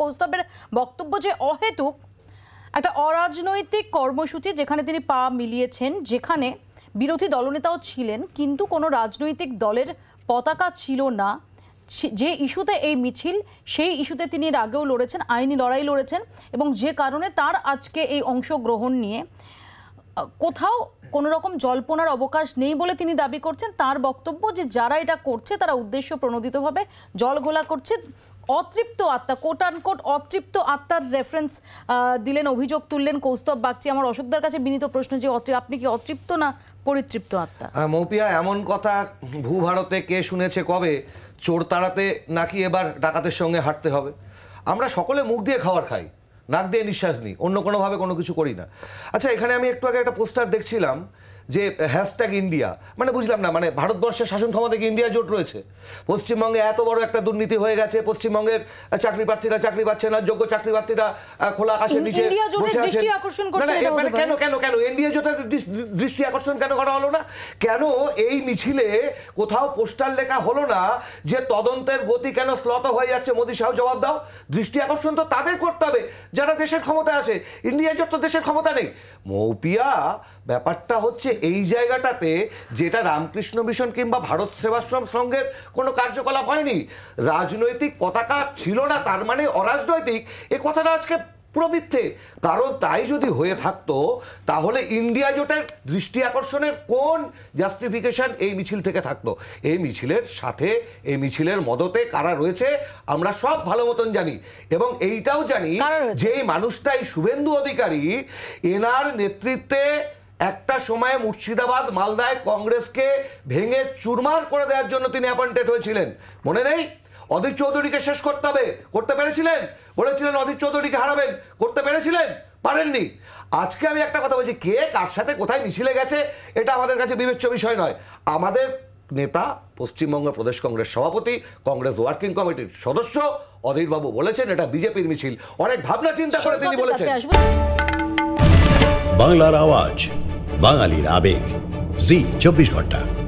কৌস্তবের বক্তব্য যে অহেতুক একটা অরাজনৈতিক কর্মসূচি যেখানে তিনি পা মিলিয়েছেন যেখানে বিরোধী দলনেতাও ছিলেন কিন্তু কোনো রাজনৈতিক দলের পতাকা ছিল না যে ইস্যুতে এই মিছিল সেই ইস্যুতে তিনি এর আগেও লড়েছেন আইনি লড়াই লড়েছেন এবং যে কারণে তার আজকে এই অংশগ্রহণ নিয়ে কোথাও কোনো রকম জল্পনার অবকাশ নেই বলে তিনি দাবি করছেন তার বক্তব্য যে যারা এটা করছে তারা উদ্দেশ্য প্রণোদিতভাবে জল ঘোলা করছে অতৃপ্ত আত্মা কোট কোট অতৃপ্ত আত্মার রেফারেন্স দিলেন অভিযোগ তুললেন কৌস্তব বাগচি আমার অশোকদার কাছে বিনীত প্রশ্ন যে আপনি কি অতৃপ্ত না পরিতৃপ্ত আত্মা মৌপিয়া এমন কথা ভূভারতে কে শুনেছে কবে চোর তাড়াতে নাকি এবার ডাকাতের সঙ্গে হাঁটতে হবে আমরা সকলে মুখ দিয়ে খাবার খাই নাক দিয়ে নিঃশ্বাস নিই অন্য কোনোভাবে কোনো কিছু করি না আচ্ছা এখানে আমি একটু আগে একটা পোস্টার দেখছিলাম যে হ্যাশট্যাগ ইন্ডিয়া মানে বুঝলাম না মানে ভারতবর্ষের শাসন ক্ষমতা কি ইন্ডিয়া জোট রয়েছে পশ্চিমবঙ্গে এত বড় একটা দুর্নীতি হয়ে গেছে পশ্চিমবঙ্গের চাকরি প্রার্থীরা চাকরি পাচ্ছে না যোগ্য চাকরি প্রার্থীরা খোলা আকাশের নিচে মানে কেন কেন কেন ইন্ডিয়া জোটের দৃষ্টি আকর্ষণ কেন করা হলো না কেন এই মিছিলে কোথাও পোস্টার লেখা হলো না যে তদন্তের গতি কেন স্লত হয়ে যাচ্ছে মোদী সাহ জবাব দাও দৃষ্টি আকর্ষণ তো তাদের করতে হবে যারা দেশের ক্ষমতা আছে ইন্ডিয়া জোট তো দেশের ক্ষমতা নেই মৌপিয়া ব্যাপারটা হচ্ছে এই জায়গাটাতে যেটা রামকৃষ্ণ মিশন কিংবা ভারত সেবাশ্রম সংঘের কোনো কার্যকলাপ হয়নি রাজনৈতিক পতাকা ছিল না তার মানে অরাজনৈতিক এ কথাটা আজকে পুরো মিথ্যে কারণ তাই যদি হয়ে থাকতো তাহলে ইন্ডিয়া জোটের দৃষ্টি আকর্ষণের কোন জাস্টিফিকেশন এই মিছিল থেকে থাকতো এই মিছিলের সাথে এই মিছিলের মদতে কারা রয়েছে আমরা সব ভালো মতন জানি এবং এইটাও জানি যে মানুষটাই শুভেন্দু অধিকারী এনার নেতৃত্বে একটা সময়ে মুর্শিদাবাদ মালদায় কংগ্রেসকে ভেঙে চুরমার করে দেওয়ার জন্য তিনি অ্যাপয়েন্টেড হয়েছিলেন মনে নেই অধীর চৌধুরীকে শেষ করতে হবে করতে পেরেছিলেন বলেছিলেন অধীর চৌধুরীকে হারাবেন করতে পেরেছিলেন পারেননি আজকে আমি একটা কথা বলছি কে কার সাথে কোথায় মিছিলে গেছে এটা আমাদের কাছে বিবেচ্য বিষয় নয় আমাদের নেতা পশ্চিমবঙ্গ প্রদেশ কংগ্রেস সভাপতি কংগ্রেস ওয়ার্কিং কমিটির সদস্য অধীরবাবু বলেছেন এটা বিজেপির মিছিল অনেক ভাবনা চিন্তা করে তিনি বলেছেন বাংলার আওয়াজ বাঙালির আবেগ জি চব্বিশ ঘন্টা